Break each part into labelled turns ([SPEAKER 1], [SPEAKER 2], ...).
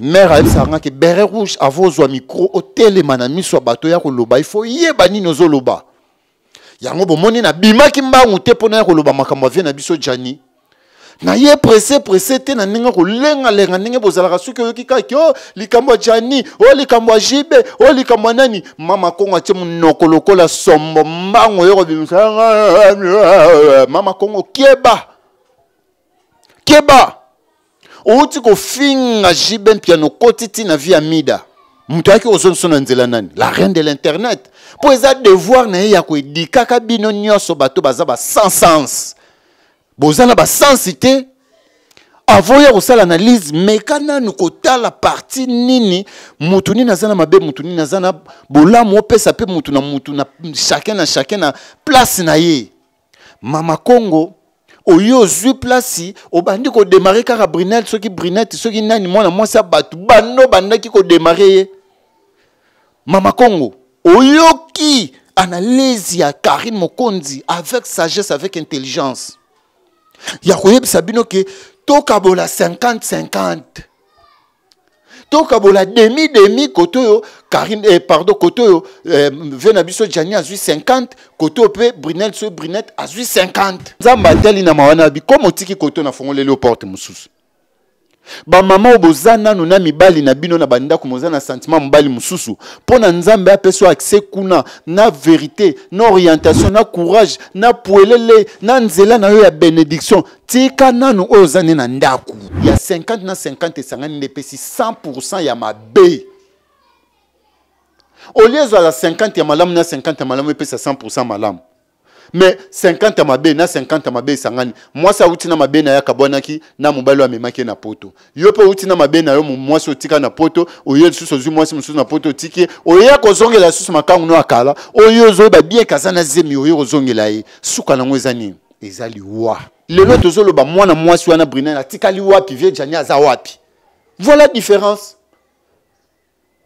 [SPEAKER 1] mare ayebisaka ngaki bere rouge ava ozwa mikro otelema na miso ya bato ya koloba ifo yeba nini ozoloba yango bomoni nabimaki mbangu te mpo na ya koloba makambo avie na biso jani naye presse presse te na ndenge kolengalenga ndenge bozalaka soki oyoki kaki o likambo ya jani o oh, likambo ya jibe o likambo ya nani mama kongo atie monoko lokola sombo mbango oyo kobimisa mama kongo kieba kieba outi fin ji mpia na via mida moto ayaki kozongiso na nzela nani la reine de l'internet mpo eza devoir na ye ya kaka bino nyonso bato baza sans. Bozana ba sans Avoya avant ya kosala analyse meka nanu kotala parti nini mutu nini zana mabe mutu nini zana. na bolamu opesa peu mutu na mutu na chacun na chacun na place na ye mama kongo oyo plasi place obandi kodemare so ki soki so soki nani mona mwasi sa batu, bando bandaki ko ye mama kongo oyoki ki ya karine mokondi, avec sagesse avec intelligence ya koyebisa sabino ke kabola 50 50 tokabola demi demi kote oyo karine eh, pardon kote oyo eh, ve na biso jani azwi 50 kote oyo mpe brunel so brunette azwi 50 nzambe ateli na mawana abi koma otiki kote oyo nafongoleli yo porte mosusu bamama oyo boza nano na mibali na bino na bandako moza na sentima mobali mosusu mpo na nzambe ape so akse kuna na verité na orientation na courage na puelele na nzela na yo ya bénédiction tika nano oyo oza nde na ndako ya 50 na 50 esangani nde epesi 100 ya mabe olie ezala 50 ya malamu na 50 ya malamu epesa 100 malamu me 50 mabe na 50 mabe esangani mwasi awuti na mabe na ye akabwanaki na mobali oyo amemaki ye na poto yo mpe outi na mabe na yo mwasi otika na poto oye lisusu ozwi mwasi mosusu na poto otiki ye oya kozongela lisusu makangu no akala oyo ozoyeba bieke aza na zemi oye kozongela ye suka nango eza nini eza liwa lelo tozoloba mwana mwasi wana brinel atikali wapi vie jani aza wapi voilà différence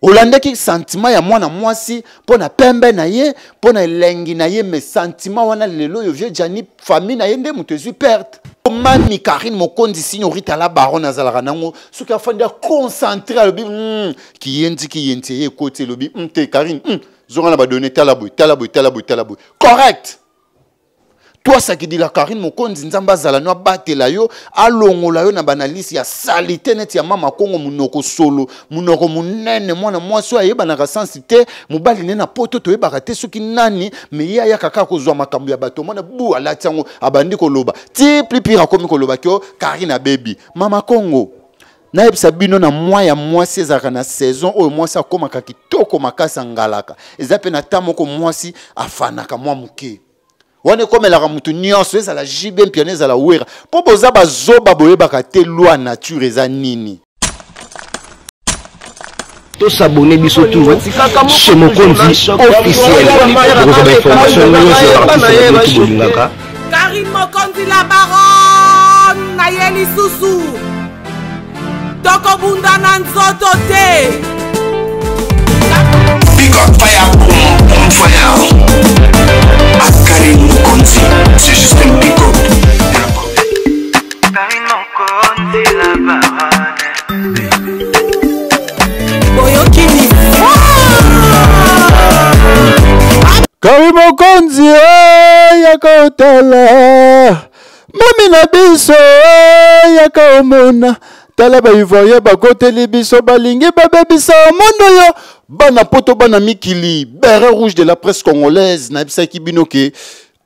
[SPEAKER 1] olandaki sentiment ya mwana mwasi pona na pembe na ye mpo na elengi na ye me sentiment wana lelo oyo vieux jani famille na ye nde moto ezwi perte mami karine la nyonso la baron azalaka nango soki afandi aconcentre alobi mm, kiyenzi ki eye ekoti elobi mm, te karine mm, zonga na badone tala boye tala boye tala correct twasaki dila karine mokonzi nzambe azala abatela yo alongola yo na banalisi ya sali neti ya mama kongo munoko solo munoko munene mwana mwasi oyo ayebanaka sansi te mobali nde na poto toyebaka te soki nani me ye ayaka kaka kozwa makambo ya bato mwana bu alati yango abandi koloba ti plipire akómi koloba ke karine abebi mama kongo nayebisa bino na mwa ya mwasi ezalaka na saison oyo mwasi akómaka kitoko makasi angalaka eza mpe na ta moko mwasi afanaka mwa moke wana ekomelaka mutu nyonso ezala jibe mpiana ezala wera mpo boza bazoba boyebaka te loi nature eza nini tosabone biso touche mokonzi officiel okozwa bainformation nyonso ya artiste na biso bolingaka karine mokonzi la baron na ye lisusu tokobunda na nzoto te Big up fire, boom, boom fire. akari mokonzi c'est justin biko boyokini kari mokonzi eh, yaka otala mami na biso eh, yaka omona tala baivoirien bakoteli biso balingi babebisa mondo yo bana poto bana mikili beret rouge de la presse congolaise na bino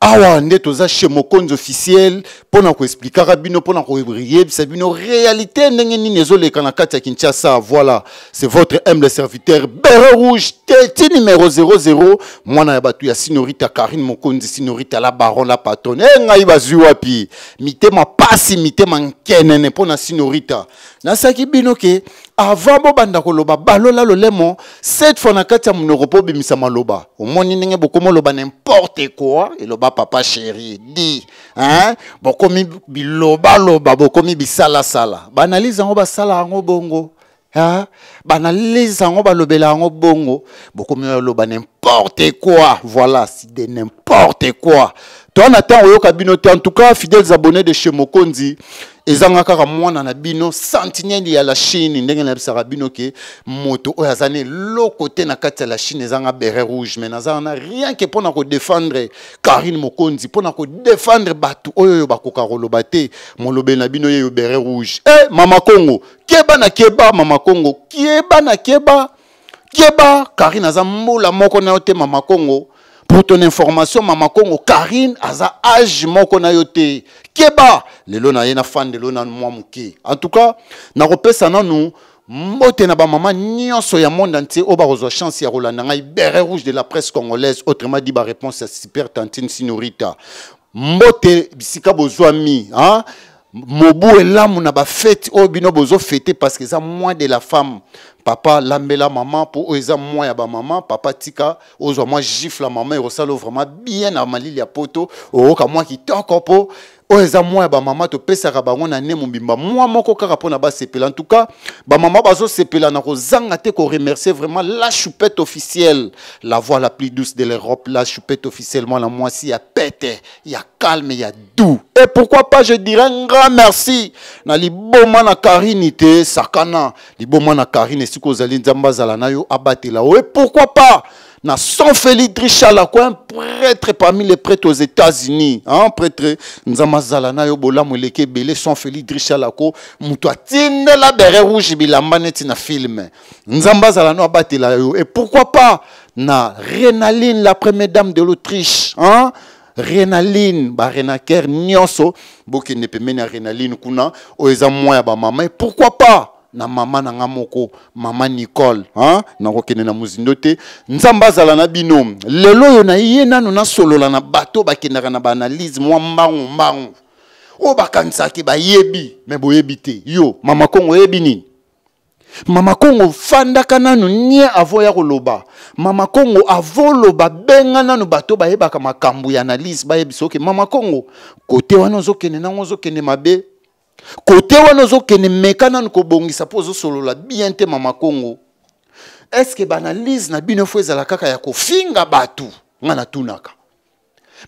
[SPEAKER 1] awa neto za chez officiel Pona na koexplikaka bino ko na koyebisa bino réalité ndenge nini ezoleka ya kinshasa voilà c'est votre humble serviteur beret rouge teti numéro 00 mwana ya batu ya sinorita karine mokonzi sinorita la baron la patron e eh, ngai bazwi wapi mitema pasi mitema nkenene sinorita. na sinorita bino avant bobanda koloba balola lolemo cette fois na kati ya monoko mpo maloba omoni ndenge bokomi nimporte quoi Et loba papa chéri, di hein? bokomi loba bokomi sala sala. Banaliza basala sala bongo hein? banalise yango balobela yango bongo bokomi loba nimporte quoi voilà si de nimporte quoi on attend oyo kabino en tout cas fidèles abonnés de chez mokonzi ezanga kaka mwana na bino sentinele ya la chine ndenge nayebisaka bino ke moto oyo aza na côté na la chine ezanga beret rouge mais nazanga na rien que pour ko défendre. karine mokonzi pour ko kodefendre batu oyo bako bakoka koloba te molobeli na bino yo beret rouge eh, mama kongo Keba na Keba, mama kongo kieba na Keba, Keba. karine aza moko na mama kongo pour ton information maman kongo karine aza age moko na yote. keba lelo Lona yena fan de na mwa moke en tout cas nakopesa nanu mbote na maman, nyonso ya monde entier oyo chance ya kolanda ngai beret rouge de la presse congolaise autrement dit réponse, à super tantine sinorita mbote bisika hein? mobu elamu na bafeti oyo oh, bino parce que ça moins de la femme papa lambela maman, pour moins eza moins ya maman papa tika ozo moi gifle la maman et o vraiment bien à malili ya poto oh, qui moi qui pour oyo ba mwa ya pesa ka bango na mwa moko kaka ba sepela en tout cas bazo sepela na zanga te remercier vraiment la choupette officielle la voix la plus douce de l'europe la choupette officielle mwana mwasi ya pete ya calme ya doux et pourquoi pas je dirais grand merci na liboma na karine te sakana liboma na karine esika ozali nzamba zalana na yo abatela o et pourquoi pas na San Félix un prêtre parmi les prêtres aux États-Unis, hein, prêtre nzama zalana yo bolamu leke belé Félix Drichalako la bere rouge bilamba neti na film. Nzamba zalana abatela yo et pourquoi pas na Renaline la première dame de l'Autriche, hein? Renaline ba Renaker nyonso bokende pemena Renaline kuna o ba mama pourquoi pas na mama na nga moko mama nicole nakokende na mozindo te nzambe azala na bino lelo oyo na ye nano nasolola na bato bakendaka na baanalyse mwa mbangu mbangu oyo bakanisaki bayebi me boyebi te yo mama kongo oyebi nini mama kongo ofandaka nanu nie avo ya koloba mama kongo avoloba benga nanu bato bayebaka makambo ya analyse bayebi soki mama kongo kote wana ozokende nango ozokende mabe côté wana ozokende meka nanu kobongisa solo la bien te mama kongo que banalise na binefweza la la kaka ya finga batu nga tunaka.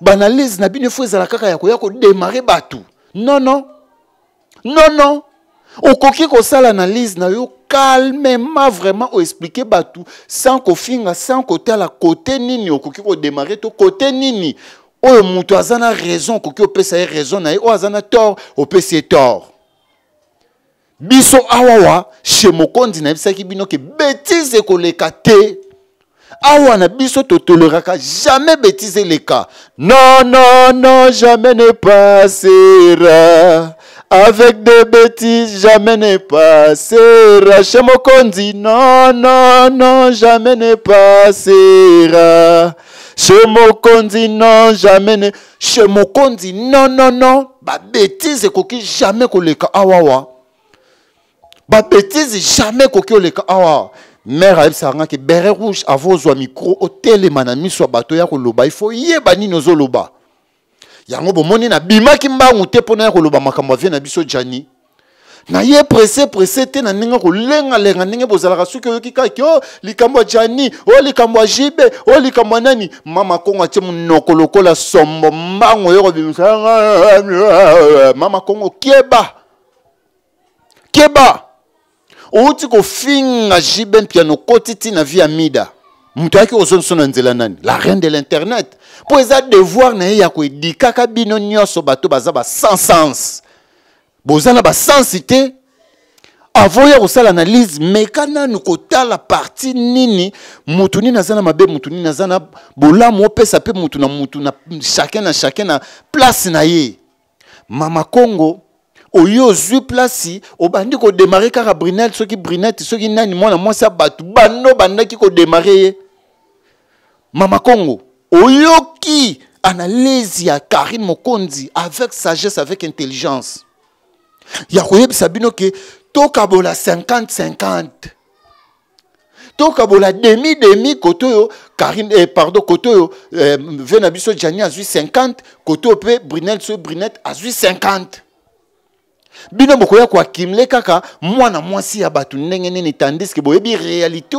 [SPEAKER 1] Banalise na bino efo la kaka ya non non non. ko ki ko sa l'analyse, na yo calmement vraiment expliquer batu. sans sanko sans la kote nini ko demarre, to kote nini oyo moto azana rezon, raison okoki y ye raison na ye oyo azana tort tort opesi ye tort biso awawa mokondi na pas bino ke Betise ekoleka te awa na biso totoleraka jamais les leka. non non non jamais ne passera avec des bêtises jamais ne passera mon condi, non non non jamais ne passera che mokonzi non jamais ne che mokonzi non non non babétise ekoki jamais koleka awawa babétise jamais ekoki oleka awawa mare ayebisaka ngaki bere rouge ava ozwa mikro otelema na miso ya bato ya koloba ifo yeba nini ozoloba yango bomoni nabimaki mbangu te mpona ya koloba makambo avie na biso jani naye presse presse te na ndenge kolengalenga ndenge bozalaka soki oyoki kaki o likambo ya jani o likambo ya jibe o likambo ya nani mama kongo atie monoko lokola sombo mbango oyo kobimisa mama kongo keba keba outi kofinga jibe mpiano okoti ti na vie ya mida moto ayaki kozondiso na nzela nani la reine de l'internet mpo eza devoir na ye ya koedikaka bino nyonso bato baza basansens bozala ba sensité, avoya sale analyse meka nanu kotala parti la mutu nini moutouni na mabe mutu nini aza na bolamu opesa mpe mutu na mutu na chacun na chacun na place na ye mama kongo oyo ozwi plasi obandi kodemare kaka brinel soki brinete soki nani mwana mwasi ya bato bano bandaki kodemare ye mama kongo oyoki analyse ya karine mokondi, avec sagesse avec intelligence ya koyebisa bino ke tokabola 50-50 tokabola demi demi koto yo, karine eh, pardon koto yo, eh, vena biso jani azwi 50 koto pe mpe brunel so brunette azwi 50 bino bokoya Kimle kaka mwana mwasi ya bato ndenge tandis tandiske boyebi réalité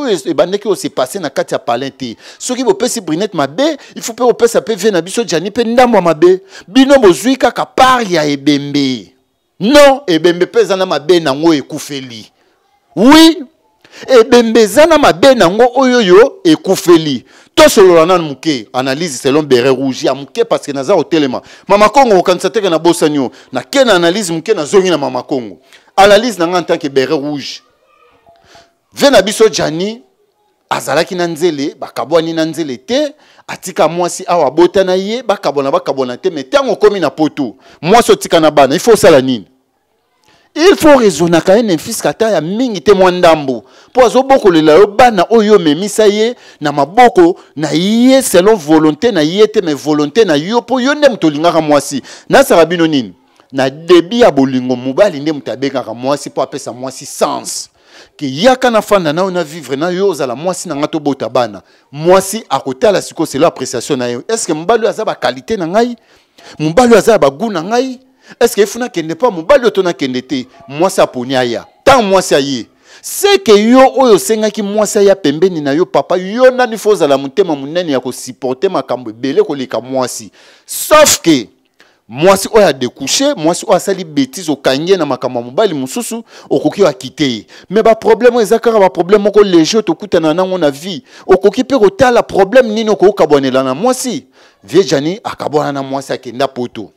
[SPEAKER 1] o se passe na kati ya palin te soki pesi brunette mabe il faut pe mpe vie na biso jani mpe ndambo mabe bino bozwi kaka part ya ebembe non ebembe eh mpe eza na mabe nango ekufeli wi ebembe eh eza na mabe nango oyo oh, oyo ekufeli tosolola nanu moke analyse selon bere rouge ya moke parceke naza kotelema mama kongo kokanisa teke nabosani yo nake na analyse moke nazongi na mama kongo analyse na ngai en tant ke bere rouge ve na biso jani azalaki na nzele bakabwani na nzele te atika mwasi awa abota na ye bakabwana bakabwana te me ntango okómi na poto mwasi otika na bana ifo osala nini il faut raisonnaka ye na efiske ata ya mingi te mwa ndambo mpo azobokolela yo bana oyo omemisa ye na maboko na ye selon volonté na ye te me volonté na yo mpo yo nde moto olingaka mwasi nasaka bino nini na debi ya bolingo mobali nde moto abengaka mwasi mpo apesa mwasi sens ke yaka na fanda na yo na vivre na yo ozala mwasi na ngai tobota bana mwasi akotala sikoyo selo appréciation na ye estce que mobali oyo aza bakalité na ngai mobali oyo aza ya bagu na ngai estce efuna kende mpo mobali oyo to nakende te mwasi aponi aya ntango mwasi aye seke yo oyo osengaki mwasi aya pembeni na yo papa yo nani fo ozala motema monene ya kosuporte makambo ebele koleka mwasi sauf ke mwasi oyo adekouche mwasi oyo asali bétise okangi ye na makambo ya mobali mosusu okoki akite ye me baproblème oyo eza kaka baproblème moko léger oyo tokutana nango na vie okoki mpe kotala problème nini okokabwanela na mwasi vie jani akabwana na mwasi akenda poto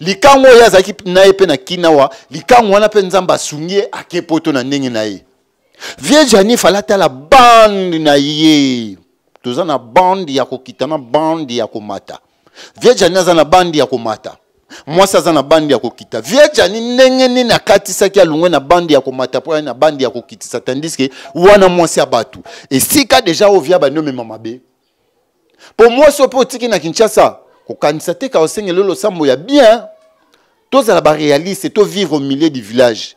[SPEAKER 1] likango oyo azalaki na ye mpe na kina wa likango wana mpe nzambe asungi ye ake poto na ndenge na ye vierge anif alatala bande na ye toza na bande ya kokita na bande ya komata vierge ani aza na bande ya komata mwasi aza na bande ya kokita vierge ani ndenge nini akatisaki alongwe na bande ya komata mpo na bande ya kokitisa tandiske wana mwasi ya bato esika deja oyo via bandi omema mabe mpo mwasi oyo mpe otiki na kinshasa kokanisa te ka osengeli losambo ya bien tozala baréaliste tovivre au milieu du village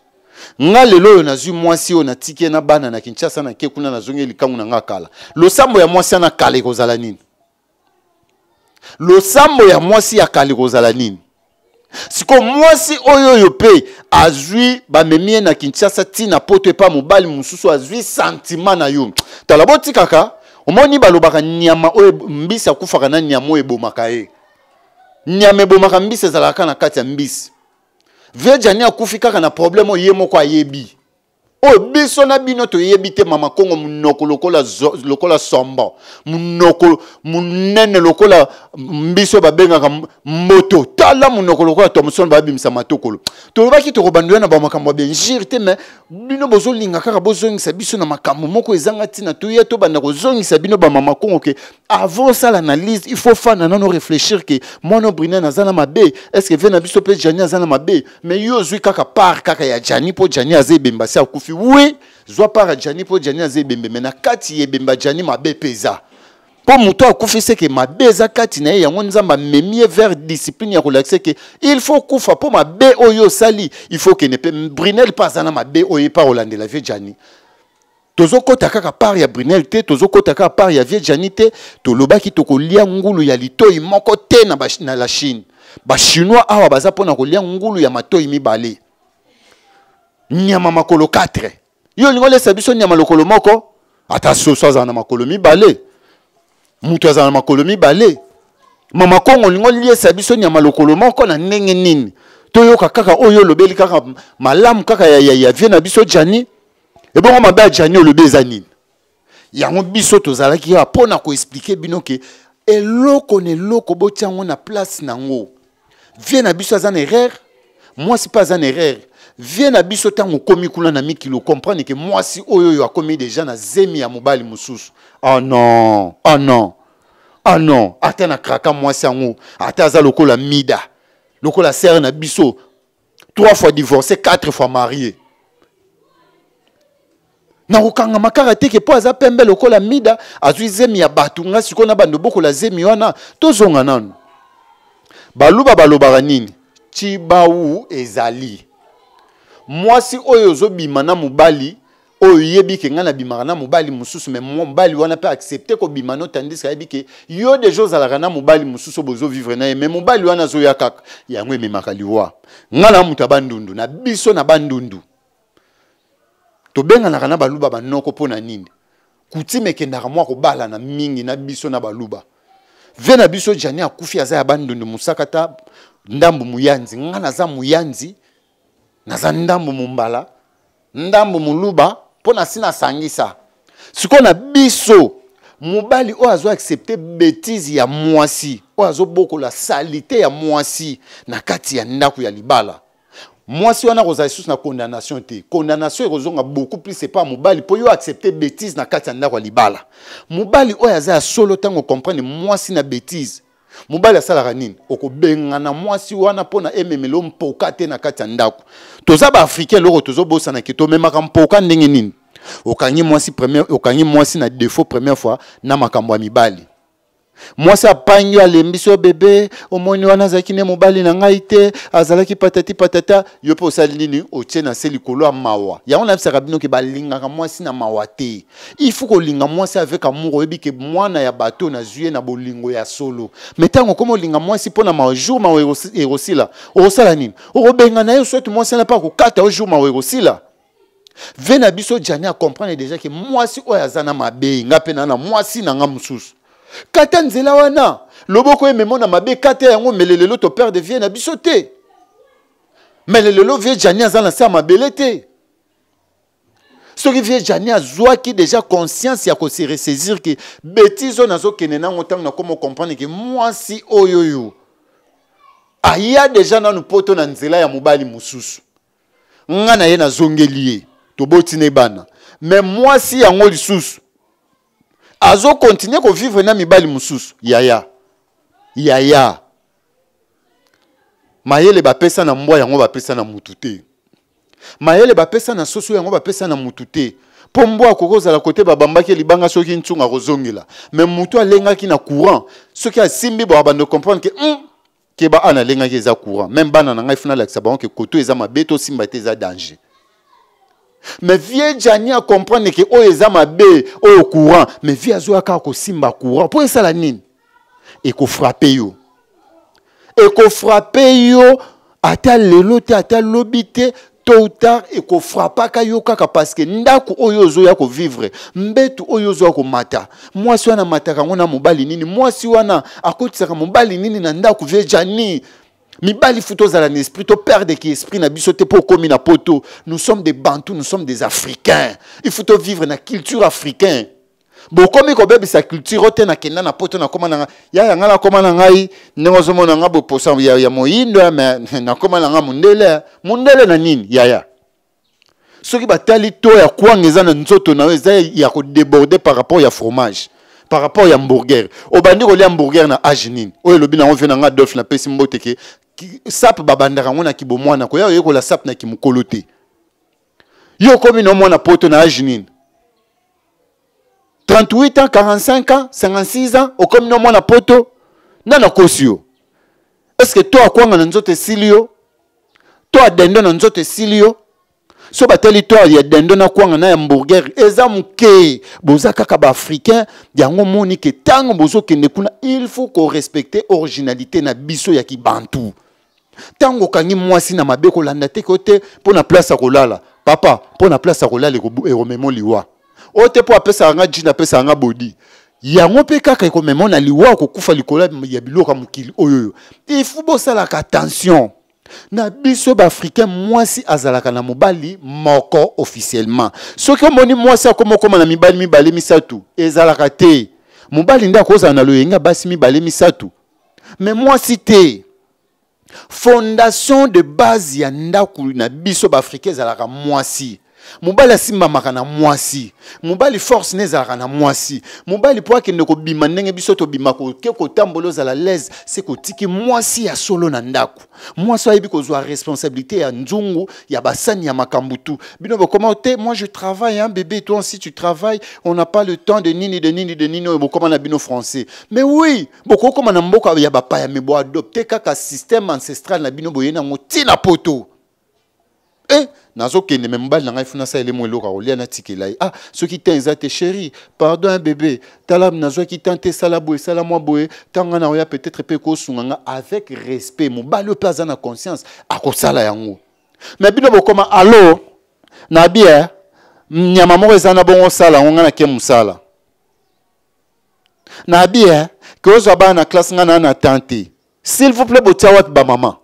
[SPEAKER 1] nga lelo oyo nazwi mwasi oyo natiki ye na bana na kinshasa nake kuna nazongi likangu na nga kala losambo ya mwasi ana kala ekozala nini losambo ya mwasi ya kala ekozala nini sikoyo mwasi oyo oyo mpe azwi bamemi ye na kinshasa ntina poto epa mobali mosusu azwi santima na yo tala botikaka omoni balobaka nyama oyo mbisi akufaka na nyama oyo ebomaka ye nyama ebomaka mbisi ezalaka na kati ya mbisi veja ni akufi kaka na probleme oyo ye moko ayebi Oh, sona na bino toyebi mama kongo munoko lokola, lokola somba. munoko munene lokola biso benga moto tala munoko lokola tomson babimisa matokolo to tokobandula na bamakambo ba benjire te me bino bozolinga kaka bozongisa biso na makambo moko ezanga yeto bana ko zongisa bino mama kongo ke avant ça l'analyse il faut fana nano réfléchir ke mwana brinen na mabe ce que na biso pe jani aza na mabe mais yo zui kaka par kaka ya jani po jani aza ebemba se mosusu wi zwa part jani mpo jani aza ebembe me na kati ebemba jani mabe mpe eza mpo moto akufi seke mabe eza kati na ye yango nzambe amemi ye vers discipline ya kolakisa eke il faut kufa mpo mabe oyo osali il faut okende mpe brunel mpe aza na mabe oyo epa kolandela vie jani tozokɔta kaka part ya brunel te tozokɔta kaka part ya vie jani te tolobaki tokolia ngulu ya litoi moko te na, na la chine bachinois awa baza mpona kolia ngulu ya matoi mibale nyama makolo 4 yo olingi olesa biso nyama moko ata soso balé na makolo mibale balé azala na makolo mibale mama kongo olingi biso nyama moko na nengenin nini yo kaka oyo lobeli kaka malamu kaka ya, ya, ya vie na biso jani e bon mabe ya jani olobi eza nini yango biso na ko bino ke eloko ne eloko botia on na place nango vie na biso za na erreur moi c'est pas erreur vie na biso le comprend et que moi si ke mwasi oyo commis des deja na zemi ya mobali moussous oh ah non oh non ah non moi ah c'est kraka mwasi yango à aza lokola mida lokola serre na biso trois fois divorcé quatre fois marié na ukanga makara teke mpo aza pembe lokola mida azwi zemi ya batunga si sikoyo na bando la zemi wana tozonga nanu baluba baluba nini cibawu ezali mwasi oyo ozobima na mobali oyo yebi ke ngai nabimaka na mobali mosusu me mobali wana mpe accepte kobima no tandis ayebi ke yo deja ozalaka na mobali mosusu oyo bozovivre na ye me mobali wana azoya kaka yango ememaka liwa ngai na moto ya bandundu na biso na bandundu tobenganaka na baluba banoko mpo na nini kutime ekendaka mwa kobalana mingi na biso na baluba ve na biso jani akufi aza ya bandundu mosaka ta ndambu moyanzi ngai naza moyanzi naza ndambo mombala ndambo moluba mpo na si nasangisa sikoyo na biso mobali oyo azoaccepte betise ya mwasi oyo azobokola salite ya mwasi na kati ya ndako ya libala mwasi wana kozala lisusu na condamnation te condamnation ekozonga beaucoup plus epa mobali mpo yo accepte betise na kati ya ndako ya libala mobali oyo aza ya solo ntango comprendre mwasi na betise mobali asalaka nini okobengana mwasi wana mpona ememelo mpoka te na kati ya ndako toza baafrikain eloko tozobosanaki tomemaka mpoka ndenge nini okangi mwasi, premier, okangi mwasi na defo première fois na makambo ya mibali mwasi apangi alembi so bebe omoni wana azalaki nde mobali na ngai te azalaki patati patata yo mpe osali nini otie na se likolo ya mawa yango nayebisaka bino ke balingaka mwasi na mawa te ifu kolinga mwasi avec amour oyebi ke mwana ya bato nazwi ye na bolingo ya solo me ntango okoma olinga mwasi mpo na mawa jour mawa erosila okosala nini okobenga na ye soki mwasi ana mpa kokata o jour mawa erosila ve na biso jani acomprendre deja ke mwasi oyo aza na mabe nga mpe na na mwasi na nga mosusu kata nzela wana loboko emema na mabe kata yango mele lelo toperde vie na biso te mele lelo vie jani aza na se ya mabele te soki vie jani azwaki déjà conscience ya kose resaisir ke bétise oyo nazokende nango ntango nakoma comprendre ke mwasi oyo oyo aya déjà nanu poto na nzela ya mobali mosusu nga na ye nazongeli ye toboti ne bana me mwasi yango lisusu azokontinue kovivre na mibali mosusu yaya yaya mayele bapesa na mbwa yango bapesa na mutu te mayele bapesa na soso yango bapesa na mutu te mpo mbwa akoki kozala kote babambaki libanga soki ntungu akozongela me mutu alengaki na courant soki asimbi bo abanda comprendre ke mm, ke ba ana alengaki eza courant meme bana na ngai funa alakisa bango ke koto eza mabe to osimba te eza danger me vie jani acomprendre ke oyo oh, eza mabe oyo oh, courant me vie azwya kaka kosimba courant mpo esala nini ekofrape yo ekofrape yo ata lelo te ata lobi te tôt ou tard ekofrapaka yo kaka parceke ndako oyo ozoya kovivre mbetu oyo ozoya komata mwasi wana amataka yango na mobali nini mwasi wana akotisaka mobali nini na ndako vie jani mibali futo ozala père de qui esprit na biso te komi na poto nous sommes des bantu nous sommes des africains il faut vivre na culture africain bokomi sa culture oyo te nakenda na poto na nga ya ngala nakóma na ngai ndenge ozomona nga boposa ya, ya moyindo me nakóma na nga mundele mondele na nini yaya soki batali to ya kwanga eza na nzoto na weza ya ya débordé par rapport ya fromage par rapport ya hamburger obandi kolia hamburger na age o oyo elobi nango mpe na nga na napesi mboteke sape babandaka yango na kibomwana koya oyekola sape na kimokolo te yo okomi na omwana poto na age nini 38 ans 45 ans 56 ans okomi na omwana poto nda nakosi yo estce to akwanga na nzoto esili yo to adendo na nzoto esili yo so batelitware ya dendo na kwanga na ya hamburger eza bozaka boza ya baafricain yango moni ke ntango bozokende kuna il faut respecte originalité na biso ya kibantu Tango kangi mwasi na mabeko kolanda te ko te na place a kolala papa pona place a kolala ekomema liwa ote te mpo nga jine pesa nga bodi yango mpe kaka ekomema na liwa okokufa likolo ya biloko mukili oyoyo oyo oyo ifu bosalaka attention na biso moi mwasi azalaka na mobali moko officiellement soki moi mwasi akomakoma na mibali mibale misato ezalaka te mobali nde akozala na loyenga basi misatu. Mais moi mwasi te fondation de base ya ndako na biso baafricain ezalaka mwasi mobali asimbamaka na mwasi mobali force ne ezalaka na mwasi mobali mpo akende kobima ndenge biso tobima koke kotambola ozala lese se kotiki mwasi ya solo na ndako mwasi ayebi kozwa responsabilité ya nzungu ya basani ya makambo bino bokoma te moi je travaille hein bébé toi si tu travailles on n'a pas le temps de nini de nini de nini oyo bokoma bino français mais oui bokokoma na mboka ya bapaya me adopte, kaka système ancestral na bino boye poto eh? Nazo me mobali na ngai funa asa elemo eloko akolia ah ce qui eza te sheri pardon ya bebe tala nazwaki tan te esala boye esala mwa tanga na oya peut-être mpe kosunga avec respect mobali oyo mpe na conscience akosala yango mais bino bokoma hein? alo na bia nyama moko na bongo sala, yango na nake mosala na bia ke hein? ozwa na classe ngana na na s'il vous plaît botia ba maman.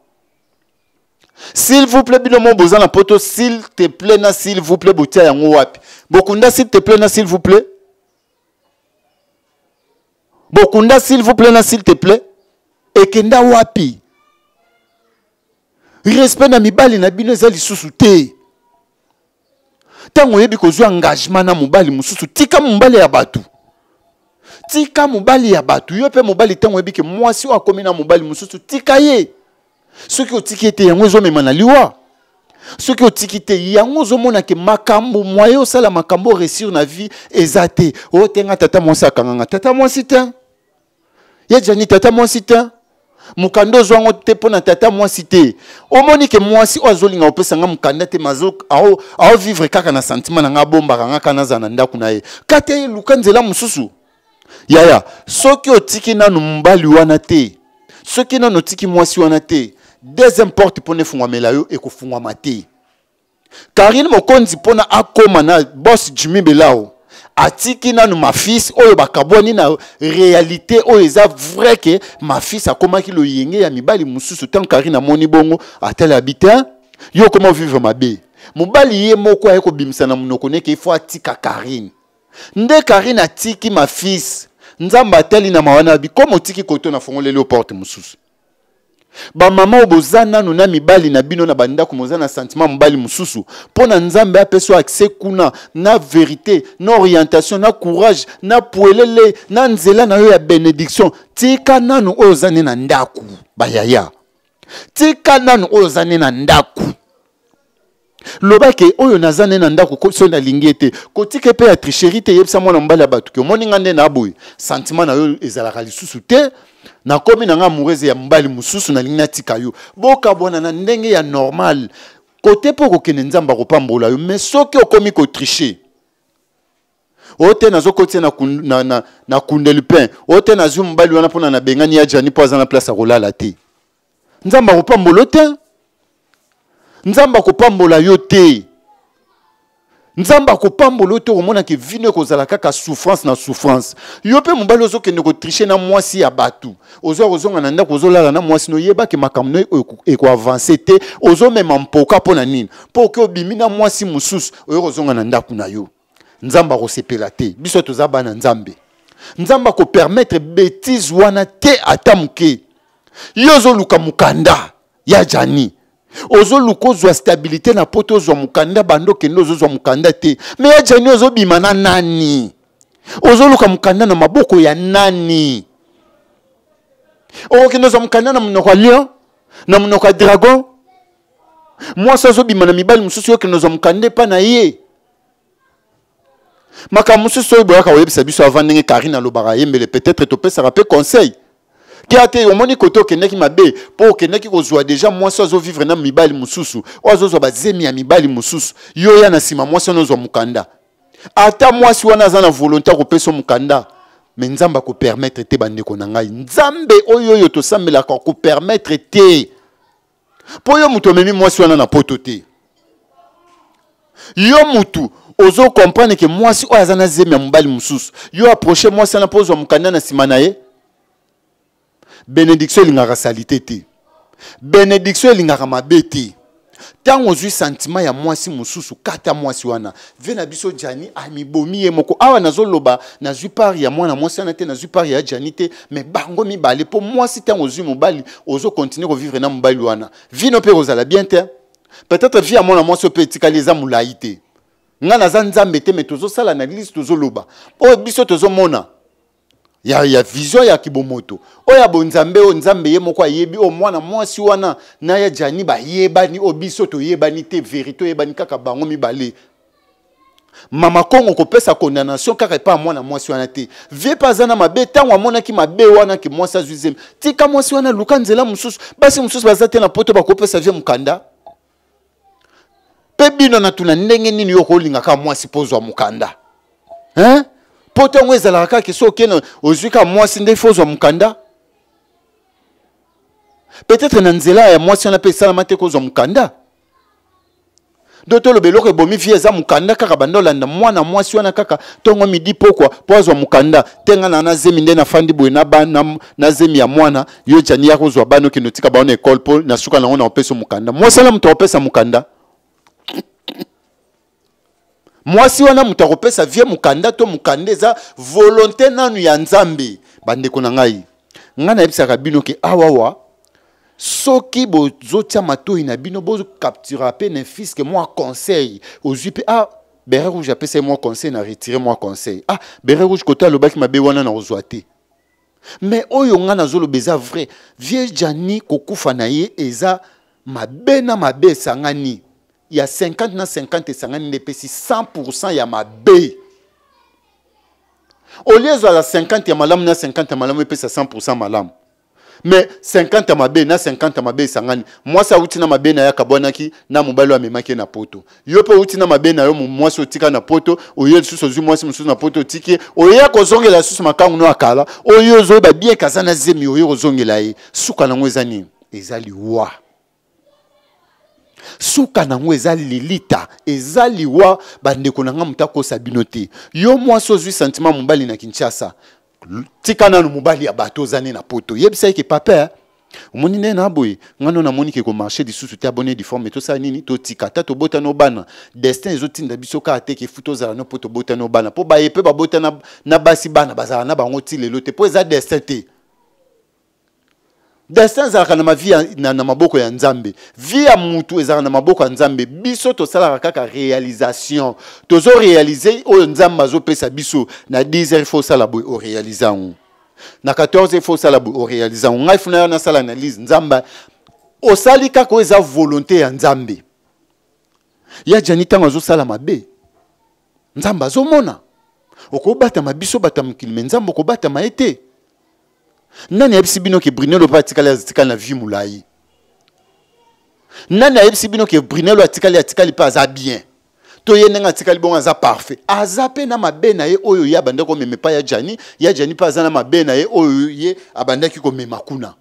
[SPEAKER 1] S'il vous plaît, mon bozan la poto, s'il te plaît, na s'il vous plaît, boutia yango wapi. Bokunda s'il te plaît, na s'il vous plaît. Bokunda s'il vous plaît, na s'il te plaît. Ekenda wapi. Respect na bali na bino ezali susu Tant Tango oyebi kozwa engagement na bali, mususu, tika bali ya batu. Tika mobali ya batu yo pe mobali tango oyebi ke mwasi oyo akomi na bali, mususu, tika yé soki otiki ete yango ezomema na liwa soki otiki te yango ozomona ke makambo mwa ye osala makambo oresir na vie eza te otenga oh, tata mwasi akanganga tata mwasi te ye jani tata mwasi te mokanda ozwango te mpo na tata mwasi te omoni ke mwasi oyo azolinga kopesanga mokanda te aovivre kaka na sentima na nga abombaka nga kana azala na ndako na ye kati ayeluka nzela mosusu yaya soki otiki nanu mobali wana te soki nanu otiki mwasi wana te deuxième porte mpo na efungwamela yo ekofungwama te karine mokonzi mpona akóma na bos jumi belao atiki nanu mafisi oyo bakabwani na réalité oyo eza vrai ke mafisi akómaki loyenge ya mibali mosusu ntango karine amoni bongo atalabi te yo okóma vivre mabe mobali ye moko aye kobimisa na monoko neke ifo atika karine nde karine atiki mafisi nzambe atali na mawana abi komo otiki koto na fongoleli yo porte mosusu bamama oyo boza nanu na mibali na bino na bandako moza na sentima mobali mosusu mpo na nzambe apeso akse kuna na verité na orientation na courage na puelele na nzela na yo ya bénédiction tika nanu oyo oza nde na ndako bayaya tika nanu oyo oza nde na ndako lobake oyo naza nde na ndako so nalingi ete kotika mpe ya tricherie te yebisa mwana mobali ya bato ke omoni nga nde na aboye sentima na yo ezalaka lisusu te nakomi na nga amoureuse ya mobali mosusu nalingi natika yo bokabwana na ndenge ya normal kote mpo okokende nzambe akopambola yo mais soki okomi kotriche oyo te nazokotisa na, na, na, na kunde lupin oyo te nazwi mobali wana mpona nabengani ya jani mpo aza na place akolala te nzambe akopambola yo te nzambe akopambola yo te pambolo to oyo ke omonaka ko zalaka ka souffrance na souffrance yo mpe ke ozokende tricher na mwasi ya Ozo Ozo nanda na ndako ozolala na mwasi no ke makambo no avancete te ozomema mpoka mpo na nini poko obimi na mwasi mosusu oyo kozonga na kuna na yo Nzamba sepela te biso to zabana nzambe ko permettre bêtise wana te ata yozo yo luka ya jani ozoluka ozwa stabilité na po te ozwa mokanda bando okende ozozwa mokanda te me ya jani ozobima na nani ozoluka mokanda na maboko ya nani okokende ozwa mokanda na monoko ya lion na monoko ya dragon mwasi azobima na mibali mosusu yokende ozwa mokanda epa na ye makambo mosusu oyo boyaka koyebisa biso avant ndenge karine alobaka yembele peut-être topesaka mpe conseil tia yomoni koto kote okendaki mabe mpo neki kozwa deja mwasi vivre na mibali mosusu oyo bazemi ya mibali mususu. yo ya na nsima mwasi moi ozwa mokanda ata mwasi wana aza na peso mukanda. Mais nzamba ko permettre te bandeko na nzambe oyo oyo ko permettre te Po yo mouto memi mwasi wana na poto te yo ozo comprendre que moi si aza na zemi ya mususu mosusu yo aproche moi sana pozo mukanda na simanae. bénédiction elingaka salité te bénédiction elingaka mabe te ntango ozwi santima ya mwasi mosusu kata mwasi wana ve na biso jani amibomi ye moko awa nazoloba nazwi part ya mwana mwasi wana te nazwi part ya jani te me bango mibale mpo mwasi ntango ozwi mobali ozokontinue kovivre na mobali wana vino mpe kozala bien te peut-être vi ya mwana mwasi mpe etikali eza molai te ngai naza nzambe te me tozosala na lise tozoloba oyo biso tozomona ya, ya vision ya kibomoto oya bonzambe oyo nzambe ye moko ayebi oyo oh, mwana mwasi wana na ya jani bayebani oyo oh, biso toyebani te verité oyebani kaka bango mibale mama kongo kopesa condamnation kaka epa mwana mwasi wana te vie mpe aza na mabe ntango amonaki mabe wana ke mwasi azwi tika mwasi wana luka nzela mosusu basi mosusu baza na poto bakopesa vie mokanda mpe bino natuna ndenge nini yo kolingaka mwasi mpo zwa hein? mpo ntango ezalaka kaka so okende ozwi kaka mwasi nde fozwa mukanda peut-être na nzela ya mwasi wana mpe esalama te kozwa mokanda do toloba eloko ebomi vie eza mokanda kaka banda olanda mwana mwasi wana kaka ntongo midi pokwa mpo azwa mukanda te nga na nazemi nde nafandi boye na zemi ya mwana yo jani ya bana okende otika bango na ekole mpo na suka nango na opesa mokanda mwasi wana moto aopesa mokanda mwasi wana moto akopesa vie mokanda to mokanda eza volonté nanu ya nzambe bandeko na ngai ngai nayebisaka bino ke awawa soki bozotia matoi na bino bokaptura mpe na fiske mwa conseil ozwi mpe ah bere rouge apesa ye mwa conseil na retire mwa conseil ah bere rouge kote alobaki mabe wana na kozwa te me oyo ngai nazoloba eza vrai vie jani kokufa na ye eza mabe na mabe esangani ya 50 na 50 esangani nde epesi 100 ya mabe olie ezala 50 ya malamu na 50 ya malamu epesa 100 malamu me 50 ya mabe na 50 ya mabe esangani mwasi awuti na mabe na ye akabwanaki na mobali oyo amemaki ye na poto yo mpe outi na mabe na yo mwasi otika na poto oye lisusu ozwi mwasi mosusu na poto otiki ye oya kozongela lisusu makangu no akala oyo ozoyeba bieka aza na zemi oye kozongela ye suka nango eza nini eza liwa suka nango eza lilita eza liwa bandeko na nga moto akosa bino te yo mwasi ozwi sentima mobali na kinshasa tika nano mobali ya bato oza nde na poto yebisa eke papa eh? omoni nde na boye ngano namoni ke komarché lisusu te abone diforme tosala nini totika ta tobotana obana destin ezotinda biso kaka te kefu tozala no mpo tobotana obana mpo baye mpe babotana na basi bana bazala na bango ti lelo te mpo eza destin te destin ezalaka na mavi na, na maboko ya nzambe vi ya mutu ezalaka na maboko ya nzambe biso tosalaka kaka réalisation tozoréalize oyo nzambe azopesa biso na 10 heure fo osala boye oréalize yango na 14 heure fo osala boye oréalize yango ngai funa yo nasala analyse nzambe osali kaka oyo eza volonté ya nzambe ya jani ntango azosala mabe nzambe azomona okobatama biso bata mokili me nzambe okobatama ye te nani ayebisi bino ke brunelo mpe atikali atikali na vie molai nani ayebisi bino ke brunelo atikali atikali mpe aza bien to ye ndenge atikali bongo aza parfait aza mpe na mabe na ye oyo ye abandaki komema epai ya jani ya jani mpe aza na mabe na ye oyo ye abandaki komema kuna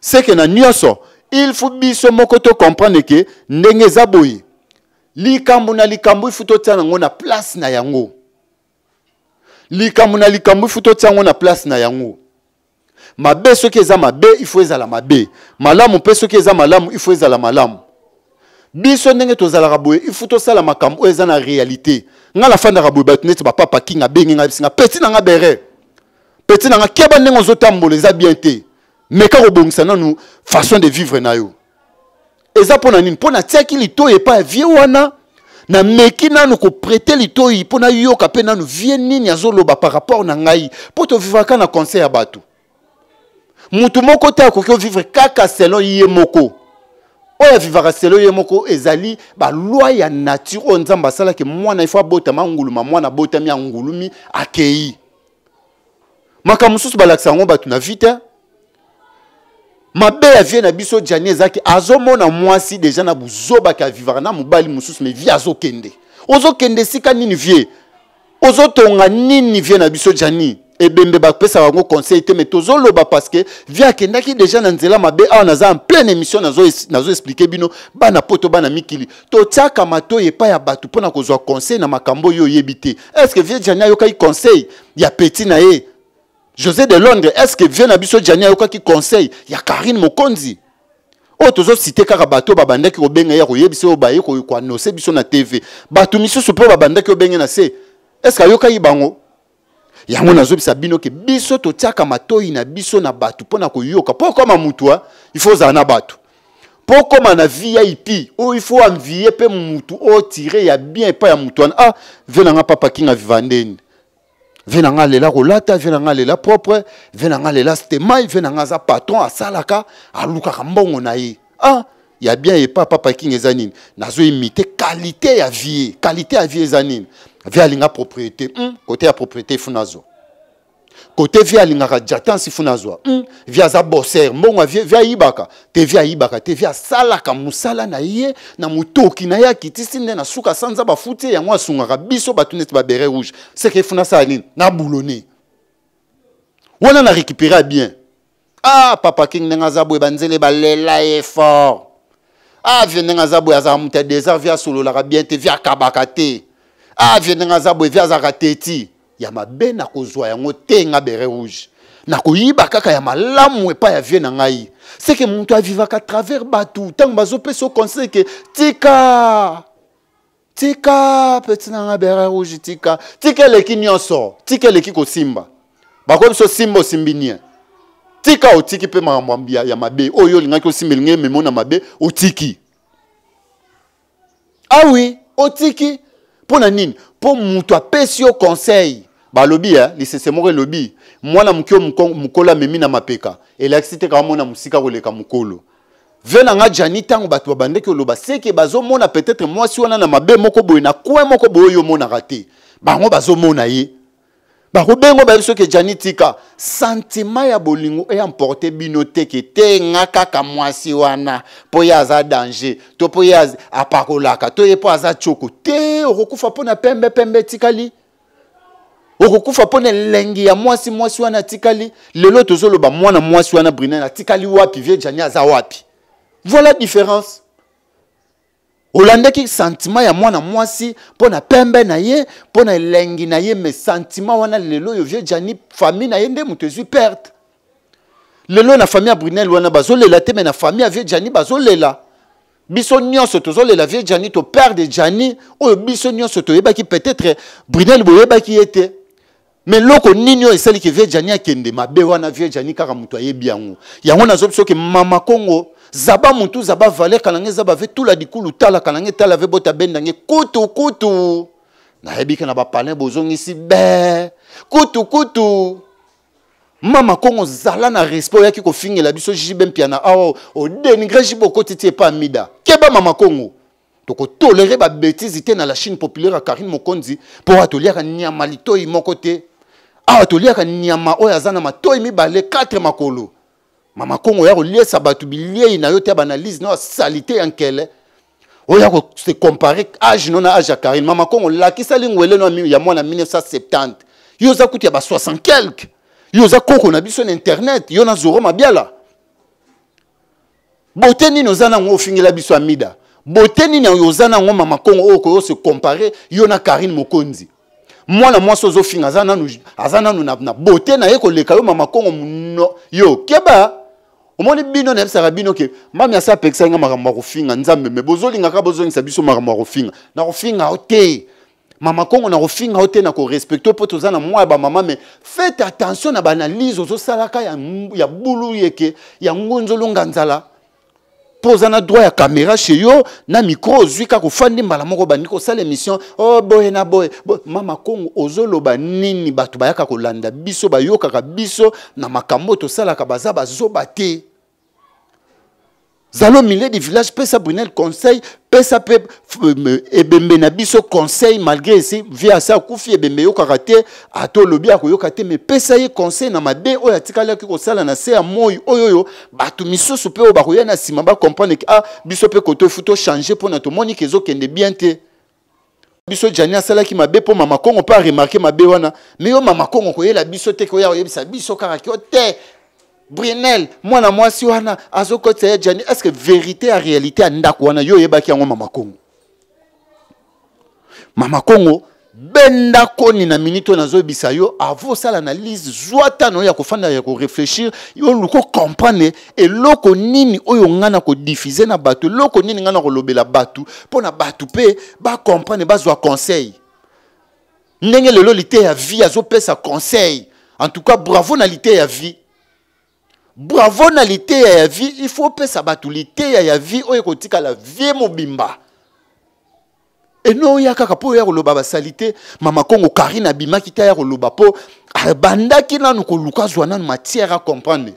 [SPEAKER 1] seke na nyonso il faut biso moko tocomprendre ke ndenge eza boye likambo na likambo ifu totia yango na place na yango likambo na likambo ifu totia yango na place na yango mabe soki eza mabe ifo ezala mabe malamu mpe soki eza malamu ifo ezala malamu biso ndenge tozalaka boye ifo tosala makambo oyo eza na réalité ngai nafandaka boye bato neti bapapa kinga abenge ngai bisinga peti na nga bere peti na nga keba ndenge ozotambola eza bien te meka kobongisa nanu façon de vivre na yo eza mpo na nini mpo natiaki litoyi epai ya vie wana nameki nanu koprete litoyi mpo nayoka mpe nanu vie nini azoloba par rapport na ngai mpo tovivaka na conseil ya bato mutu moko te akoki ovivre kaka selon ye moko oyo avivaka selon ye moko ezali balwi ya nature oyo nzambe asalaki mwana ifo abotama anguluma mwana abotami angulumi akei makambo mosusu balakisa yango bato na vi te mabe ya vie na biso jani ezalaki azomona mwasi deja na bozobaki avivaka na mobali mosusu me vie azokende ozokende esika nini vie ozotonga nini vie na biso jani et ebembe pesa wango conseil te zolo ba parce que via kendaki déjà na nzela mabe na naza en pleine émission expliquer bino bana poto bana mikili mato toyo pa ya batu pona ko zo conseil na makambo yo yebite. est ce que vie jani y conseil ya petit na ye josé de londres est ce que vie na biso jani kai conseil ya karine mokonzi oyo oh, tozosite kaka bato oyo babandaki kobenga ye koyebisa ko baye biso na tv bato ba mpo ko obenge na se est ce que bango yango nazobisa bino ke biso totiaka matoi na biso na bato mpo na koyoka mpo okoma mutu ah, il faut ozala na bato mpo okoma na vip oyo oh, ifo anvie mpe mutu oyo tire ya bien epai ya mutu wana ah ve nanga papa kinga vivandeni ve na nga lela kolata ve na nga lela propre ve na nga lela stemai ve na nga aza patron asalaka alukaka mbongo na ye ah ya bien epa papa king eza nini nazoimite kalite ya vie kalite ya vie eza nini vi alinga propriété mm, kote ya propriété funa azwa kote vi alingaka jatance funa azwa mm, vi aza boser mbongo ya vi ayibaka te vi ayibaka te vi asalaka mosala na ye na motoki na ye akitisi nde na suka sanza bafuti yango asungaka biso bato neti babere rouge seke funa asala nini nabulone wana na récupéra bien ah papa king ndenge aza boye banzele balela ye fort ah vie ndenge aza boye azala moto ya désert vi asololaka bien te vi akabaka te avie ndenge aza boye vie azalaka te ti ya mabe nakozwa yango te nga bere rouge nakoyiba kaka ya malamu epai ya vie na ngai seke moto avivaka travers bato ntango bazopesa oconseil ke tika tika peti na nga bere rouge tika tika eleki nyonso tika eleki kosimba bakoki biso simba osimbi nie tika otiki mpe makambo ya, ya mabe oyo olingaki osimba elingi ememo na mabe otiki awi ah otiki mpo na nini mpo moto apesi yo conseil balobi eh, lisese moko elobi mwana moke oyo mokolo amemi na mapeka elakisi te kawamona mosika koleka mokolo ve na nga jani ntango bato babandeki oloba seke bazomona peut-être mwasi wana na mabe moko boye na kwe moko boye oyo omonaka te bango bazomona ye bakobengo bayebi soki ejani tika santima ya bolingo eamporte bino teke te nga kaka mwasi wana mpo ye aza danger to mpo ye apakolaka to ye mpo aza tioko te okokufa mpo na pembepembe etikali okokufa mpo na elengi ya mwasi mwasi wana atikali lelo tozoloba mwana mwasi wana brunel atikali wapi vie jani aza wapi voilà différence olandaki santima ya mwana mwasi mpo na pembe na ye mpo na elengi na ye me santima wana lelo oyo vieux jani famille na ye nde moto ezwi perte lelo na famille ya brunel wana bazolela te me na famille ya vieux jani bazolela biso nyonso tozolela vieux jani to père de jani oyo biso nyonso toyebaki peut-être brunel boyebaki ye te me loko nini oyo esaliki vieux jani akende mabe wana vieux jani kaka moto ayebi yango yango nazobi soki mama kongo zaba mutu zaba valer kala nge zaba ve tula dikulu tala kala nge tala ve bota benda nge kutu kutu nayebi ke na baparin bozongisi be kutu kutu mama kongo zala na respect oyaki kofingela biso jibe mpiana awa odenigre jibe okoti ti epa amida keba mama kongo tokotolere babetise te na la chine populaire ya karine mokonzi mpo awa toliaka nyama litoi moko te awa toliaka nyama oyo aza na matoi mibale 4 makolo mama kongo ya koliesa bato biliei na yo te ya no na ya nkele oyo ya kose compare age no na age ya karine mama kongo lakisali ngwele no ya mwana 1970 yo oza kuti ya ba 60 quelque yo oza koko na biso na internet yo na zoro mabiala bote nini oza nango ofingela biso ya bote nini oyo oza nango mama kongo oyo koyo se compare yo na karine mokonzi mwana mwasi ozofinga aza nanu na bote na ye koleka yo mama kongo yo keba omoni bino nayebisaka bino ke mami asi apekisa nga makambo ya kofinga nzambe me bozolingaka bozolingisa biso makambo ya kofinga na kofinga yo te mama kongo na kofinga yo te na korespecte mpo toza na mwa ya bamama me fete attention na baanalyse ozosalaka ya, ya bulu yeke yango nzolonga nzala mpo oza na droit ya caméra chez yo na micro ozwi kaka ofandi mbala moko obandi kosala émission o oh, boye na boye mama kongo ozoloba nini bato bayaka kolanda biso bayokaka biso na makambo oyo tosalaka baza bazoba te Zalom au milieu du village pesa brunel conseil pesa pe, ebembe na biso conseil malgré ici, via ça, akufi ebembe eyokaka te ato olobi akoyoka te me pesa ye conseil na mabe tikala atikalaki sala na se ya moi yo oyo bato misusu mpe oyo bakoya na nsima comprendre ke ah biso mpe koto efu tochange mpona tomoni ke ezokende bien te biso sala ki mabe po mama kongo mpe aremarke mabe wana me yo mama kongo la biso te koya koyebisa biso karakio te Brunel, mwana mwasi wana azokotisa ye jani est ce que vérité à réalité à ndako wana yo yebaki ngoma mama kongo mama kongo benda koni na minute na zo bisayo avo osala analyse zwa ntano no ya yako ya réfléchir yo comprendre, et loko nini oyo ngana ko diffuser na loko ni nini ko na la batu, po na ba comprendre, ba bazwa conseil ndenge le lite ya vie sa conseil en tout cas bravo na lité ya vie bravo na liteya ya vie il faut opesa bato liteya ya vie oyo ekotikala vie mobimba eno oya kaka mpo oya koloba basali te mama kongo karine abimaki te aya koloba mpo abandaki nanu koluka zwa nanu matière acomprendre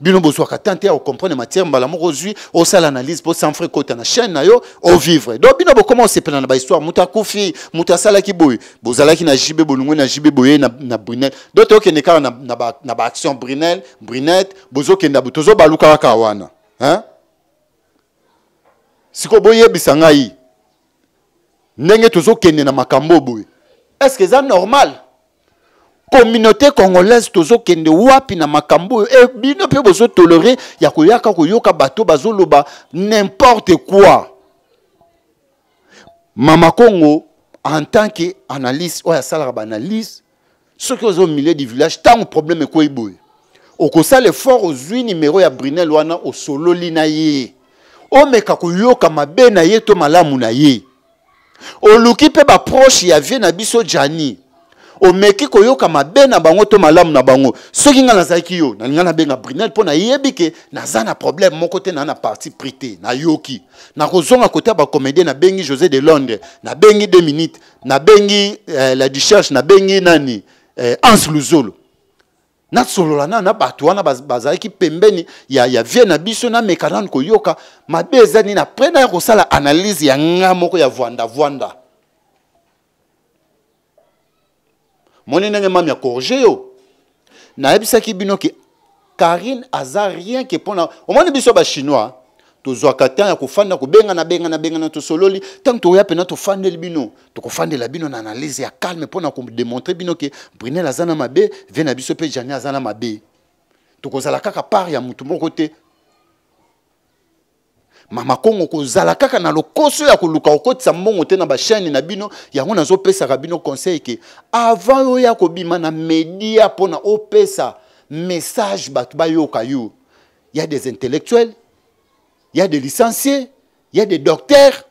[SPEAKER 1] bino bozwaka vous comprenez ya matière mbala moko ozwi analyse côté na chaîne nayo yo vivre donc bino se osepela na histoire? Muta akufi mouta salaki bozalaki na jibe bolongwe na jibe boye na, brunel donc na, na, ba, brunel brunette bozo baluka kaka wana hein? sikoyo boyebisa na makambo est ce que c'est normal communauté congolaise tozokende wapi na makambo oyo e bino mpe bozotolere ya koyaka koyoka bato bazoloba n'importe quoi mama congo en tant que analyse oyo asalaka baanalyse soki oza milieu du village ntango problème ekoyi boye okosala effort ozwi nimero ya brunel wana osololi na ye omeka koyoka mabe na ye to malamu na ye oluki mpe baproche ya vie na biso jani omeki koyoka mabe na bango to malamu na bango soki ngai nazalaki yo nalinga nabenga brinel mpo nayebi ke naza na problème moko te na na parti pri te nayoki nakozonga kotia bacomédien nabengi josé de londres nabengi deux minutes nabengi eh, la ducherche nabengi nani eh, anse luzolo nasolola nano na bato wana bazalaki pembeni ya, ya vie na biso nameka nano koyoka mabe eza nini apres naya kosala analyse ya ngai moko ya vwanda vwanda moni ndenge mami akorge yo nayebisaki bino ke karine aza rien ke mpona omoni biso bachinois tozwaka ntan ya kofanda kobengana bengana bengana tosololi ntango toya pena tofandeli bino tokofandela bino na analyse ya calme mpona kodemontre bino ke brunel aza na mabe ve na biso mpe jani aza na mabe tokozala kaka part ya motu moko mama kongo kozala kaka na lokoso ya koluka kokotisa mbongo te na bashaine na bino yango nazopesaka bino conseil ke avant oya kobima na media mpona opesa message bato bayoka yo ya des intellectuels ya des licenciés ya des docteurs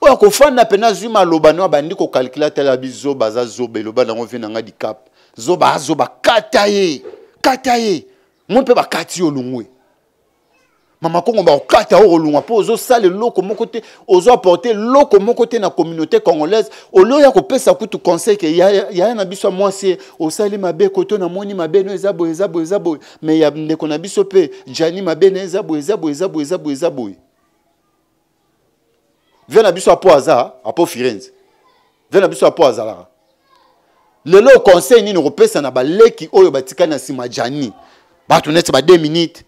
[SPEAKER 1] oyo akofanda mpena zwi maloba no abandi kokalkula tala bizoba aza zoba eloba nango vie nanga dikap zoba azoba kata ye kata ye moi mpe bakati yo longwe mama kongo bakokata oyo kolungwa mpo ozosala eloko moko te ozoaporte eloko moko te na communauté congolaise olio ya kopesa kutu conseil ke yaya na biso ya mwasi ye osali mabe koto namoni mabe no eza boye eza boye eza boye me ya ndeko na biso mpe jani mabe na eza boye eza boye eza boye eza boye eza boye ve na biso apo aza apo firenze ve na biso apo azalaka lelo conseil nini okopesa na baleki oyo batikali na nsima jani bato neti ba 2 minutes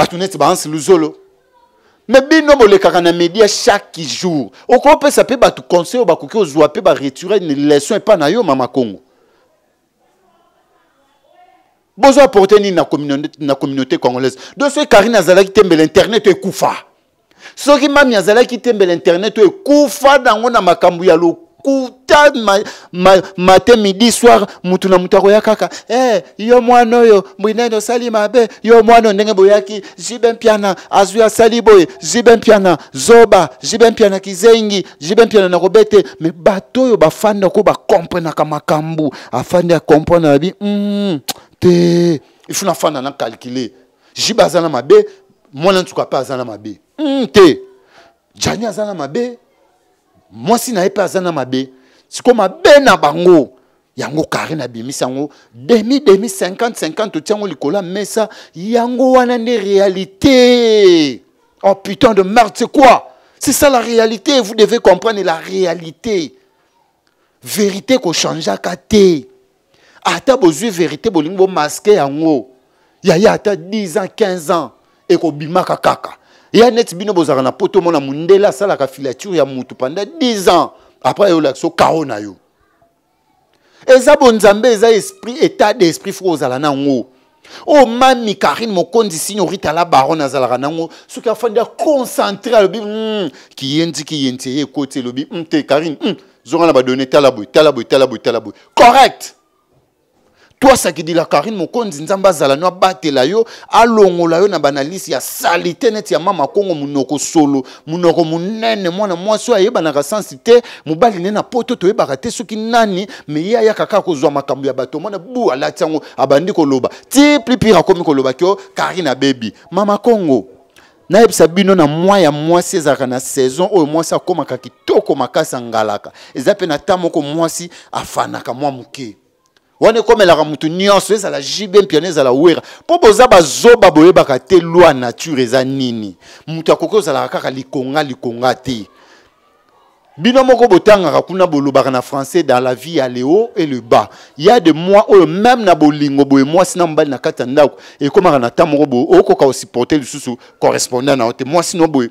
[SPEAKER 1] bato neti baansi luzolo me bino bolekaka na media chaque jour peut mpe bato conseil oyo bakoki ozwa mpe bareture leson epai na yo mama kongo bozwa aporte nini na communauté, communauté congolaise de soki karine azalaki tembela internet ekufa soki mami azalaki tembela internet ekufa nango na makambo ya loko kuta matin midi soir mutu na mutu akoya kaka eh yo mwana oyo mwinene osali mabe yo mwana oyo ndenge boyaki jibe mpiana azwi asali boye jibe mpiana zoba jibe mpiana kizengi jibe mpiana na kobete me bato oyo bafandi ako bakomprenaka makambo afandi akomprendre abi mm, te ifu nafanda na calcule jibe aza na mabe mwana ntuku ape aza na mabe mm, te jani aza na mabe Moi na ye pas na mabe sikoyo mabe na bango yango carré na bimisango demi demi 50-50 tu yango likolo mais mesa yango wana nde réalité oh putain de merde c'est quoi c'est ça la réalité vous devez comprendre la réalité vérité kochangeaka kate. ata la vérité bolingo masqué yango yaya ata 10 ans 15 ans bimaka kaka ya neti bino bozalaka na poto omona mondele asalaka filature ya motu panda 10 ans après ayolakisa so karo na yo eza bonzambe eza esprit état d'esprit fo ozala nango oyo oh, mami karine mokonzi sini oritala baron azalaka nango soki afandi aconcentre alobi mm, kiyenzi kiyenzi eye ekoti elobi mm, te karine mm, zonga na badone tala boye tala boye tala boye tala boye correct twasaki dila karine mokonzi nzambe azala no abatela yo alongola yo na banalisi ya sali neti ya mama kongo munoko solo munoko munene mwana mwasi oyo ayebanaka sansi te mobali nde na poto toyebaka te soki nani me ye ayaka kaka kozwa makambo ya bato mwana bu alati yango abandi koloba ti plipire akómi koloba ke karine abebi mama kongo nayebisa bino na mwa ya mwasi ezalaka na saison oyo mwasi akómaka kitoko makasi angalaka eza mpe na ta moko mwasi afanaka mwa moke komela ka mutu nyonso ezala jibe mpiana la wera po boza bazoba boyebaka te lwa nature nini mutu akoki ozalaka kaka likonga likonga te bino moko botangaka kuna bolobaka na français dans la vie à le haut et le bas ya de moi au même na bolingo boye mwasi na mbali na kati ya ndako ekomaka na ntan moko boye okoka osuporte susu correspondant na te mwasi sino boye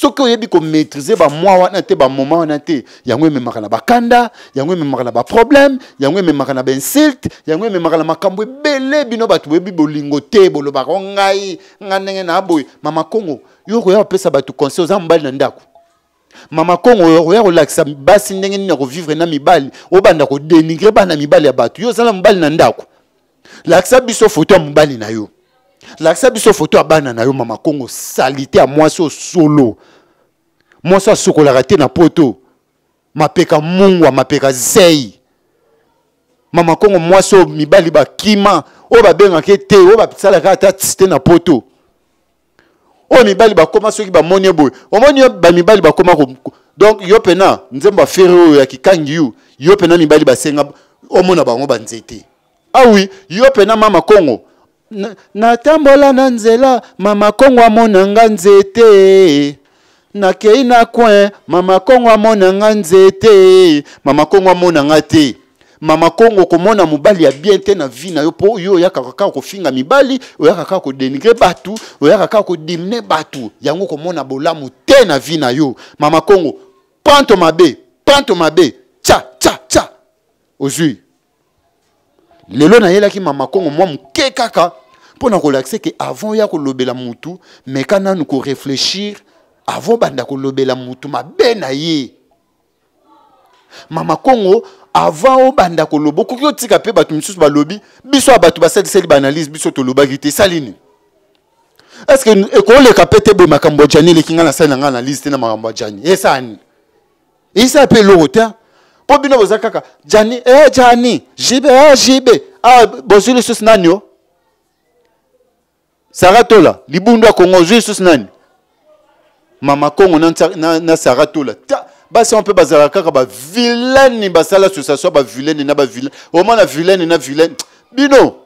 [SPEAKER 1] soki oyebi komaitrise bamwa wana te bamoma wana te yango ememaka na bakanda yango ememaka na baproblème yango ememaka na bainsulte yango ememaka na makambo ebele bino bato boyebi bolingo te bolobaka o ngai nga ndenge na boye mama kongo yo koya kopesa bato conseil oza mobali na ndako mama kongo oyo oya kolakisa basi ndenge nini ya kovivre na mibali obanda kodenigre bana mibali ya bato yo ozala mobali na ndako lakisa biso foto ya mobali na yo lakisa biso foto ya bana na yo mama kongo salite ya mwasi osolo mwasi asokolaka te na poto mapeka mungwa mapeka zei mama kongo mwasi oyo mibali bakima oyo babengaka te oyo basalaka ata te na poto oyo mibali bakoma soki bamoni boye omoni yo bamibali bakoma donc yo mpena nzembo afere oyo ya kikangi yo yo mpena mibali basenga omona bango banzete awi ah yo mpena mama kongo natambola na nzela mama kongo amonanga nzete nakei na coin mama kongo amonanga nzete mama kongo amonanga te mama kongo komona mobali ya bien te na vie na yo mpo oyo oyaka kaka kofinga mibali oyaka kaka kodenigre bato oyaka kaka kodimine bato yango komona bolamu te na vie na yo mama kongo panto mabe panto mabe tya tya tya ozwi lelo nayelaki mama kongo mwa moke kaka mpona relaxé ke avant ya kolobela mutu mais me nous qu'on réfléchir avant banda kolobela mutu ma ye mama kongo avant obanda koloba okoki otika mpe bato misusu balobi biso ya bato basaliseli banalise biso tolobaki te salini est-ce que ekoleka mpe te boye makambo ma jani eleki ngai nasali na ngai analyse na makambo ya jani esala pe eisala mpe eloko jani eh jani jibe eh jibe ah lisusu nani nanyo. sara tola libundu akongo ozwi lisusu nani mama kongo na, na, na sara tola ta basi mpe bazalaka kaka bavilaine basala association bavilaine na bavilaine omona vilaine na vilaine bino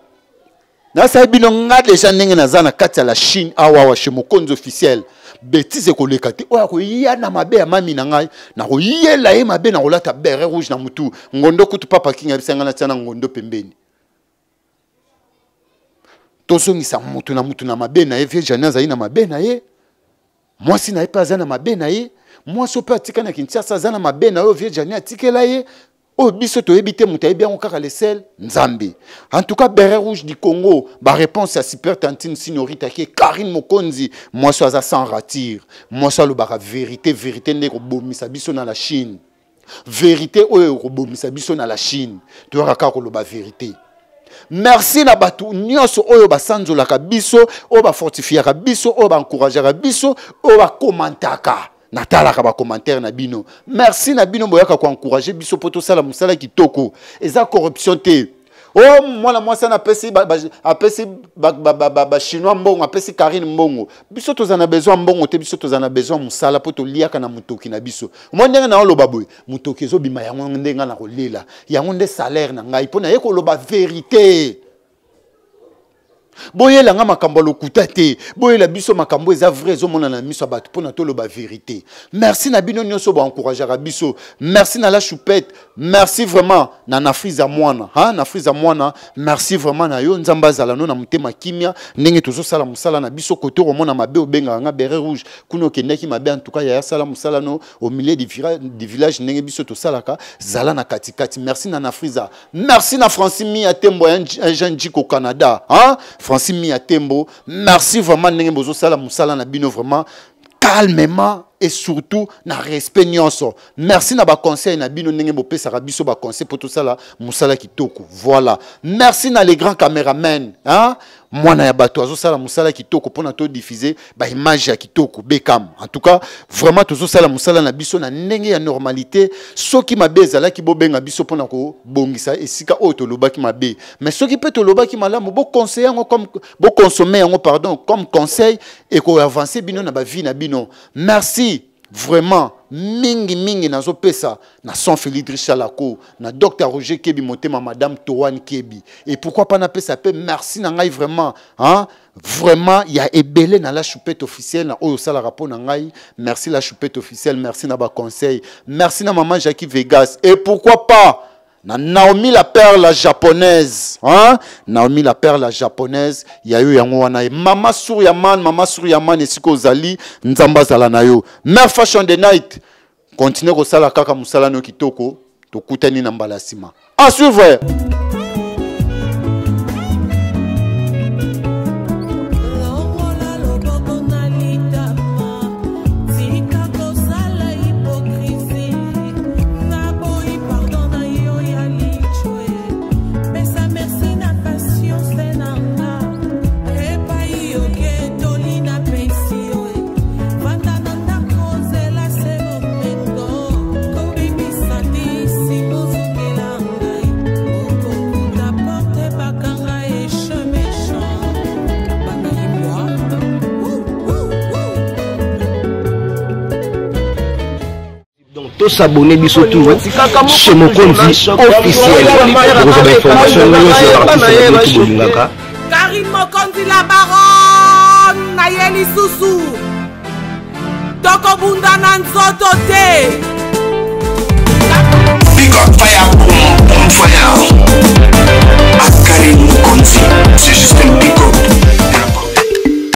[SPEAKER 1] nasali bino nga deja ndenge naza na kati ya la chine awawa che mokonzi officiel betise ekoleka te oyo akoya na mabe ya mami na ngai nakoyela ye mabe nakolata bere rouge na motu ngondo kutu papa kinga ebisanga na tia na ngondo pembeni tozongisa mutu na mutu na mabe na ye vie jane azali na mabe na ye mwasi na ye mpe aza na mabe na ye mwasi oyo mpe atikali na kinshasa aza na mabe na ye oyo vie jane atikela ye oyo biso toyebi te moto ayebi yango kaka lesel nzambe en tout cas beret rouge du congo baréponse ya super tantine sinoritaki karine mokonzi mwasi aza sans ratire mwasi alobaka vérité vérité nde kobomisa biso na la chine vérité oyo ekobomisa biso na la chine toyaka kaka koloba vérité merci na bato nyonso oyo basanzolaka biso oyo bafortifiaka biso oyo baencourageaka biso oyo bakomantaka natalaka bacommentaire na bino merci na bino boyaka koencourage biso mpo tosala mosala kitoko eza corruption te o oh, mwana mwasi ana apesi apesi bachinois mbongo apesi karine mbongo biso toza na besoin mbongo te biso toza na besoin mosala mpo toliaka na motoki na biso mwa ndenge naoloba boye motoki ezobima yango ndenge nga na kolela yango nde salaire na ngai mpo naye koloba verité boyelanga makambo ya lokuta te boyela biso makambo eza vrai mona na miso pona vérité merci na bino nyonso biso merci na la choupette merci vraiment na nafriza mwana ha nafriza mwana merci vraiment na yo Nzamba azala no na motema kimia ndenge sala musala na biso kote omona mabe obenga nga beret rouge ke okendaki mabe yaya sala musala no au milieu du village ndenge biso tosalaka zala na katikati merci nana frisa. merci na mi mia tembo un jeune au canada ha Francis Miatembo. Merci vraiment, Nengen Bozo Moussala Nabino, vraiment, calmement, et surtout na respect nyonso merci na conseil na bino ndenge bopesaka biso tout ça là musala kitoko voilà merci na les grands caméramen hein? mwana ya bato azosala musala kitoko diffuser ba image ya kitoko bekam en tout cas vraiment sala musala na biso na ndenge ya normalité soki mabe bo benga biso si bongisa esika to lobaki mabe mais soki mpe tolobaki malamu comme bo consommer yango pardon comme conseil et avancer bino na vie na bino merci vraiment nazo pesa na son félix richalako na docteur roger kebi motema madame towan kebi et pourquoi pas pesa pe merci na ngai vraiment hein? vraiment y a ebele na la choupette officielle na oyo osalaka rapport na ngai merci la choupette officielle merci na conseil, merci na maman Jackie vegas et pourquoi pas na Naomi la perle japonaise hein Naomi la perle japonaise ya eu yango wana mama sur yaman mama sur yaman esiko zali nzamba zala na yo mère fashion the night continue sala kaka musala no kitoko to na nambalasima. sima à suivre bosabone biso tour chez mokonzi officielkozwa bainformation nyonso ya artiste nabiso bolingaka karine mokonzi la baron na ye lisusu tokobunda na nzoto te Fire. Ascarine Mokonzi, c'est juste un pick-up.